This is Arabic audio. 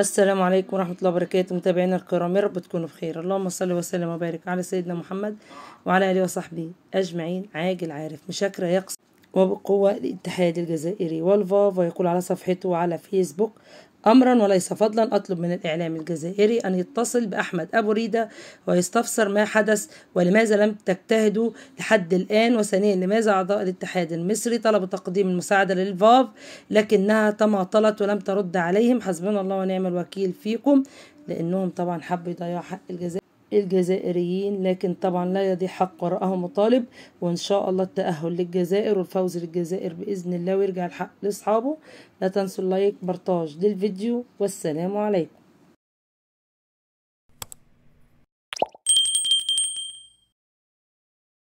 السلام عليكم ورحمة الله وبركاته متابعينا الكرام يا رب تكونوا بخير اللهم صل وسلم وبارك على سيدنا محمد وعلى آله وصحبه أجمعين عاجل عارف مشاكرة يقصد وبقوة الاتحاد الجزائري والفاف ويقول على صفحته على فيسبوك أمرا وليس فضلا أطلب من الإعلام الجزائري أن يتصل بأحمد أبو ريدة ويستفسر ما حدث ولماذا لم تجتهدوا لحد الآن وثانيا لماذا أعضاء الاتحاد المصري طلبوا تقديم المساعدة للفاف لكنها تماطلت ولم ترد عليهم حسبنا الله ونعم الوكيل فيكم لأنهم طبعا حبوا يضيعوا حق الجزائر الجزائريين لكن طبعا لا يضيع حق وراءه مطالب وان شاء الله التأهل للجزائر والفوز للجزائر بإذن الله ويرجع الحق لأصحابه لا تنسوا اللايك بارتاج للفيديو والسلام عليكم